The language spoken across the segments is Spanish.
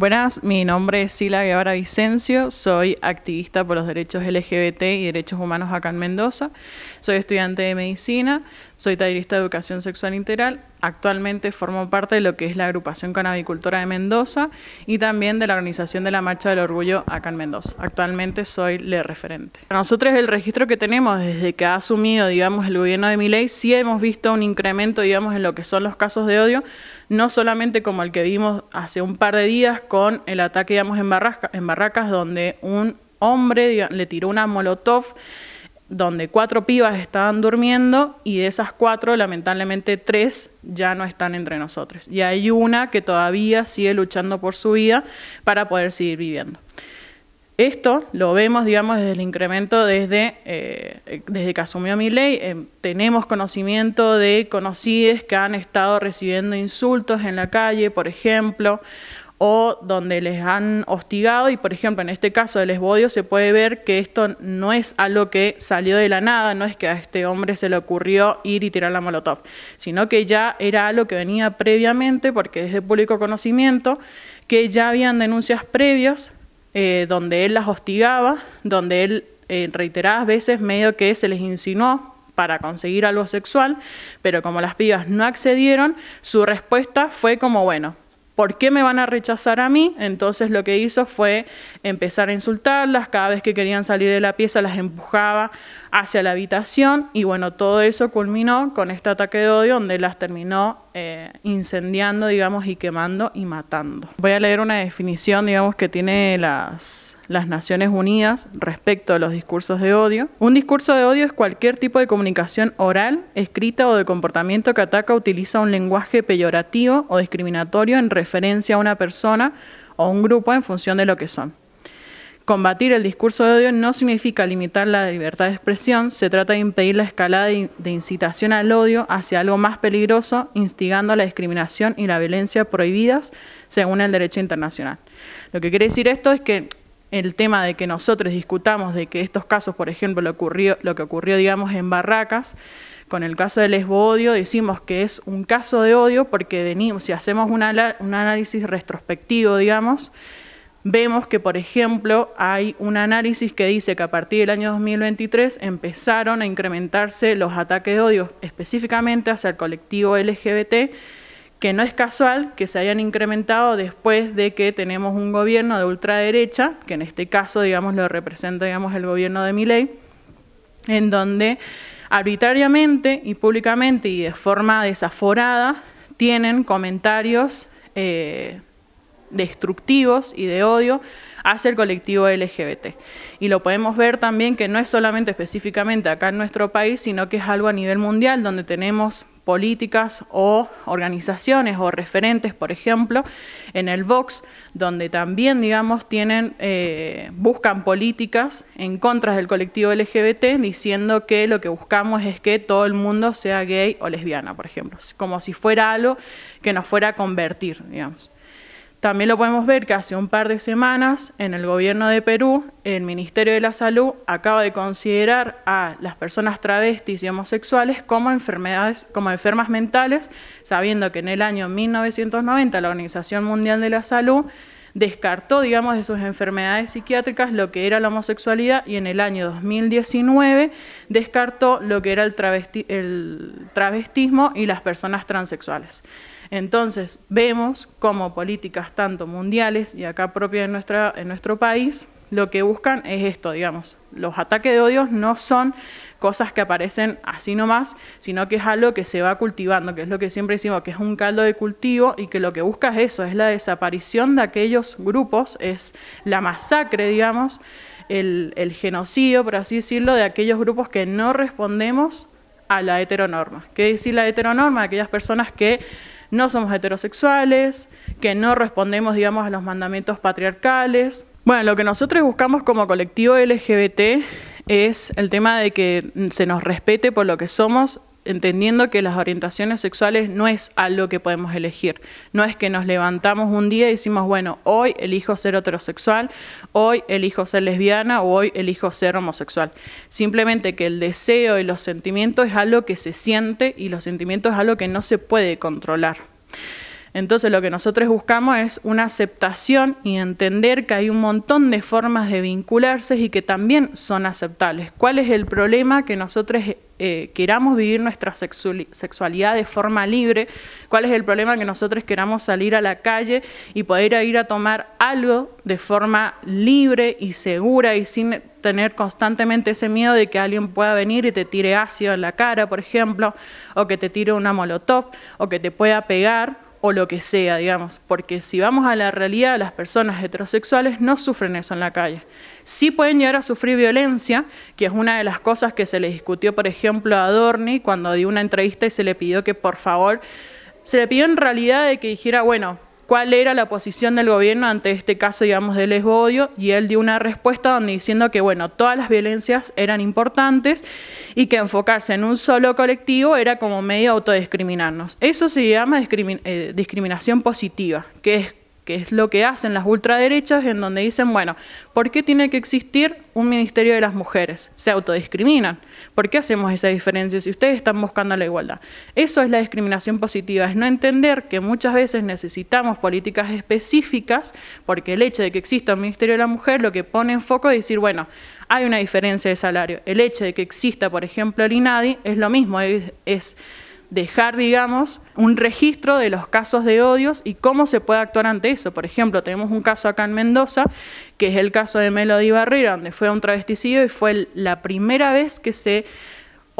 Buenas, mi nombre es Sila Guevara Vicencio, soy activista por los derechos LGBT y derechos humanos acá en Mendoza, soy estudiante de medicina, soy tallerista de educación sexual integral, actualmente formo parte de lo que es la agrupación canabicultora de Mendoza y también de la organización de la Marcha del Orgullo acá en Mendoza. Actualmente soy le referente. Para nosotros el registro que tenemos desde que ha asumido, digamos, el gobierno de ley, sí hemos visto un incremento, digamos, en lo que son los casos de odio, no solamente como el que vimos hace un par de días con el ataque, digamos, en, en Barracas, donde un hombre le tiró una molotov donde cuatro pibas estaban durmiendo y de esas cuatro, lamentablemente, tres ya no están entre nosotros. Y hay una que todavía sigue luchando por su vida para poder seguir viviendo. Esto lo vemos, digamos, desde el incremento desde, eh, desde que asumió mi ley. Eh, tenemos conocimiento de conocides que han estado recibiendo insultos en la calle, por ejemplo, o donde les han hostigado. Y, por ejemplo, en este caso del esbodio se puede ver que esto no es algo que salió de la nada, no es que a este hombre se le ocurrió ir y tirar la molotov, sino que ya era algo que venía previamente, porque es de público conocimiento, que ya habían denuncias previas eh, donde él las hostigaba, donde él eh, reiteradas veces medio que se les insinuó para conseguir algo sexual, pero como las pibas no accedieron, su respuesta fue como, bueno, ¿por qué me van a rechazar a mí? Entonces lo que hizo fue empezar a insultarlas, cada vez que querían salir de la pieza las empujaba hacia la habitación y bueno, todo eso culminó con este ataque de odio donde las terminó eh, incendiando, digamos, y quemando y matando. Voy a leer una definición, digamos, que tiene las, las Naciones Unidas respecto a los discursos de odio. Un discurso de odio es cualquier tipo de comunicación oral, escrita o de comportamiento que ataca utiliza un lenguaje peyorativo o discriminatorio en referencia a una persona o un grupo en función de lo que son. Combatir el discurso de odio no significa limitar la libertad de expresión, se trata de impedir la escalada de incitación al odio hacia algo más peligroso, instigando a la discriminación y la violencia prohibidas según el derecho internacional. Lo que quiere decir esto es que el tema de que nosotros discutamos de que estos casos, por ejemplo, lo, ocurrió, lo que ocurrió, digamos, en Barracas, con el caso del lesbo-odio, decimos que es un caso de odio porque venimos, si hacemos un análisis retrospectivo, digamos, vemos que, por ejemplo, hay un análisis que dice que a partir del año 2023 empezaron a incrementarse los ataques de odio específicamente hacia el colectivo LGBT, que no es casual que se hayan incrementado después de que tenemos un gobierno de ultraderecha, que en este caso, digamos, lo representa, digamos, el gobierno de Miley, en donde arbitrariamente y públicamente y de forma desaforada tienen comentarios eh, destructivos y de odio hacia el colectivo LGBT. Y lo podemos ver también que no es solamente específicamente acá en nuestro país, sino que es algo a nivel mundial donde tenemos políticas o organizaciones o referentes, por ejemplo, en el Vox, donde también, digamos, tienen, eh, buscan políticas en contra del colectivo LGBT, diciendo que lo que buscamos es que todo el mundo sea gay o lesbiana, por ejemplo, como si fuera algo que nos fuera a convertir, digamos. También lo podemos ver que hace un par de semanas en el gobierno de Perú, el Ministerio de la Salud acaba de considerar a las personas travestis y homosexuales como, enfermedades, como enfermas mentales, sabiendo que en el año 1990 la Organización Mundial de la Salud descartó, digamos, de sus enfermedades psiquiátricas lo que era la homosexualidad y en el año 2019 descartó lo que era el, el travestismo y las personas transexuales. Entonces, vemos cómo políticas tanto mundiales y acá propia en, nuestra, en nuestro país, lo que buscan es esto, digamos. Los ataques de odio no son cosas que aparecen así nomás, sino que es algo que se va cultivando, que es lo que siempre decimos, que es un caldo de cultivo y que lo que busca es eso, es la desaparición de aquellos grupos, es la masacre, digamos, el, genocidio, por así decirlo, de aquellos grupos que no respondemos a la heteronorma. ¿Qué decir la heteronorma? Aquellas personas que no somos heterosexuales, que no respondemos, digamos, a los mandamientos patriarcales. Bueno, lo que nosotros buscamos como colectivo LGBT es el tema de que se nos respete por lo que somos entendiendo que las orientaciones sexuales no es algo que podemos elegir. No es que nos levantamos un día y decimos, bueno, hoy elijo ser heterosexual, hoy elijo ser lesbiana o hoy elijo ser homosexual. Simplemente que el deseo y los sentimientos es algo que se siente y los sentimientos es algo que no se puede controlar. Entonces lo que nosotros buscamos es una aceptación y entender que hay un montón de formas de vincularse y que también son aceptables. ¿Cuál es el problema que nosotros eh, queramos vivir nuestra sexualidad de forma libre, cuál es el problema que nosotros queramos salir a la calle y poder ir a tomar algo de forma libre y segura y sin tener constantemente ese miedo de que alguien pueda venir y te tire ácido en la cara, por ejemplo, o que te tire una molotov, o que te pueda pegar o lo que sea, digamos, porque si vamos a la realidad, las personas heterosexuales no sufren eso en la calle. Sí pueden llegar a sufrir violencia, que es una de las cosas que se le discutió, por ejemplo, a Dorni cuando dio una entrevista y se le pidió que por favor, se le pidió en realidad de que dijera, bueno, cuál era la posición del gobierno ante este caso, digamos, del lesbodio, y él dio una respuesta donde diciendo que, bueno, todas las violencias eran importantes y que enfocarse en un solo colectivo era como medio autodiscriminarnos. Eso se llama eh, discriminación positiva, que es que es lo que hacen las ultraderechas, en donde dicen, bueno, ¿por qué tiene que existir un Ministerio de las Mujeres? Se autodiscriminan. ¿Por qué hacemos esa diferencia si ustedes están buscando la igualdad? Eso es la discriminación positiva, es no entender que muchas veces necesitamos políticas específicas, porque el hecho de que exista un Ministerio de la Mujer lo que pone en foco es decir, bueno, hay una diferencia de salario. El hecho de que exista, por ejemplo, el INADI es lo mismo, es, dejar, digamos, un registro de los casos de odios y cómo se puede actuar ante eso. Por ejemplo, tenemos un caso acá en Mendoza, que es el caso de Melody Barrera, donde fue un travesticidio y fue la primera vez que se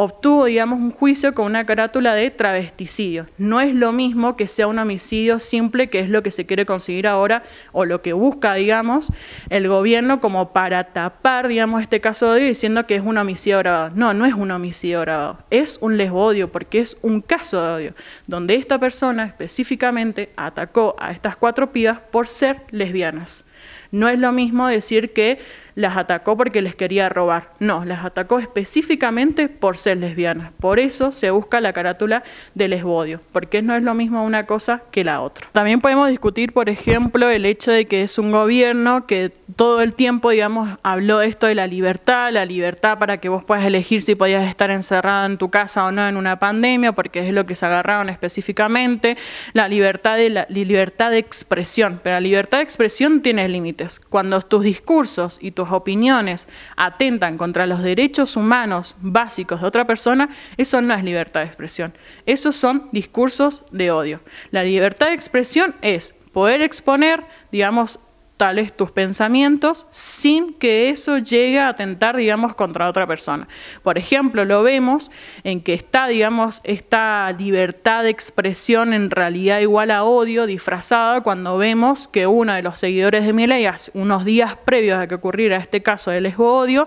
obtuvo, digamos, un juicio con una carátula de travesticidio. No es lo mismo que sea un homicidio simple, que es lo que se quiere conseguir ahora o lo que busca, digamos, el gobierno como para tapar, digamos, este caso de odio, diciendo que es un homicidio grabado. No, no es un homicidio grabado, es un lesbodio porque es un caso de odio, donde esta persona específicamente atacó a estas cuatro pibas por ser lesbianas. No es lo mismo decir que las atacó porque les quería robar, no, las atacó específicamente por ser lesbianas. Por eso se busca la carátula de lesbodio, porque no es lo mismo una cosa que la otra. También podemos discutir, por ejemplo, el hecho de que es un gobierno que todo el tiempo, digamos, habló esto de la libertad, la libertad para que vos puedas elegir si podías estar encerrado en tu casa o no en una pandemia, porque es lo que se agarraron específicamente, la libertad de la libertad de expresión, pero la libertad de expresión tiene límites. Cuando tus discursos y tus opiniones atentan contra los derechos humanos básicos de otra persona, eso no es libertad de expresión. Esos son discursos de odio. La libertad de expresión es poder exponer, digamos, tales tus pensamientos sin que eso llegue a atentar, digamos, contra otra persona. Por ejemplo, lo vemos en que está, digamos, esta libertad de expresión en realidad igual a odio, disfrazada, cuando vemos que uno de los seguidores de Milei, unos días previos a que ocurriera este caso de lesbo-odio,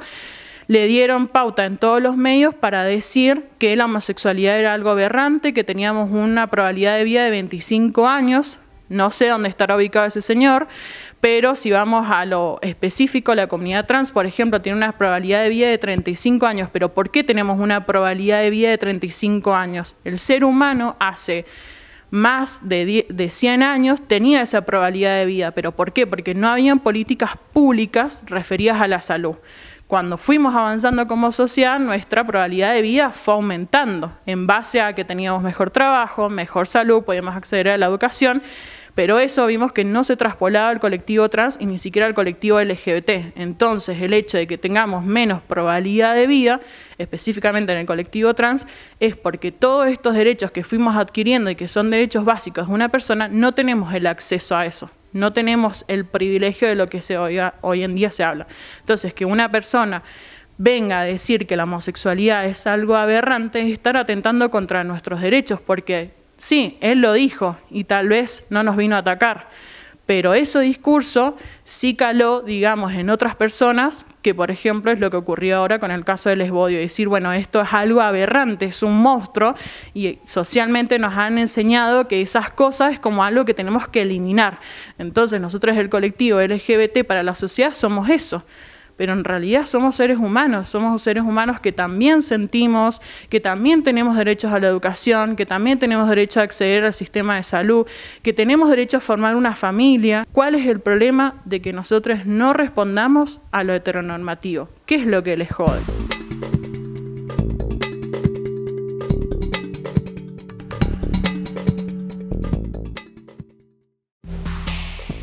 le dieron pauta en todos los medios para decir que la homosexualidad era algo aberrante, que teníamos una probabilidad de vida de 25 años, no sé dónde estará ubicado ese señor, pero si vamos a lo específico, la comunidad trans, por ejemplo, tiene una probabilidad de vida de 35 años. Pero ¿por qué tenemos una probabilidad de vida de 35 años? El ser humano hace más de, 100 años tenía esa probabilidad de vida. ¿Pero por qué? Porque no habían políticas públicas referidas a la salud cuando fuimos avanzando como sociedad, nuestra probabilidad de vida fue aumentando en base a que teníamos mejor trabajo, mejor salud, podíamos acceder a la educación, pero eso vimos que no se traspolaba al colectivo trans y ni siquiera al colectivo LGBT. Entonces, el hecho de que tengamos menos probabilidad de vida, específicamente en el colectivo trans, es porque todos estos derechos que fuimos adquiriendo y que son derechos básicos de una persona, no tenemos el acceso a eso. No tenemos el privilegio de lo que se hoy en día se habla. Entonces, que una persona venga a decir que la homosexualidad es algo aberrante es estar atentando contra nuestros derechos, porque Sí, él lo dijo y tal vez no nos vino a atacar, pero ese discurso sí caló, digamos, en otras personas, que por ejemplo es lo que ocurrió ahora con el caso del esbodio, decir, bueno, esto es algo aberrante, es un monstruo, y socialmente nos han enseñado que esas cosas es como algo que tenemos que eliminar. Entonces nosotros el colectivo LGBT para la sociedad somos eso pero en realidad somos seres humanos, somos seres humanos que también sentimos, que también tenemos derechos a la educación, que también tenemos derecho a acceder al sistema de salud, que tenemos derecho a formar una familia. ¿Cuál es el problema de que nosotros no respondamos a lo heteronormativo? ¿Qué es lo que les jode?